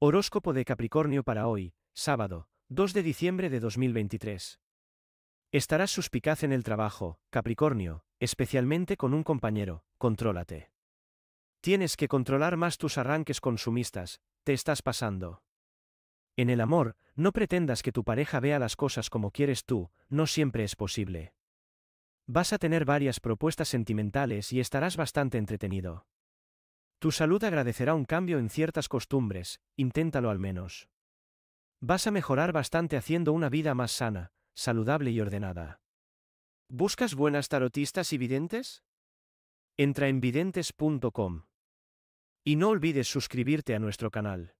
Horóscopo de Capricornio para hoy, sábado, 2 de diciembre de 2023. Estarás suspicaz en el trabajo, Capricornio, especialmente con un compañero, contrólate. Tienes que controlar más tus arranques consumistas, te estás pasando. En el amor, no pretendas que tu pareja vea las cosas como quieres tú, no siempre es posible. Vas a tener varias propuestas sentimentales y estarás bastante entretenido. Tu salud agradecerá un cambio en ciertas costumbres, inténtalo al menos. Vas a mejorar bastante haciendo una vida más sana, saludable y ordenada. ¿Buscas buenas tarotistas y videntes? Entra en videntes.com. Y no olvides suscribirte a nuestro canal.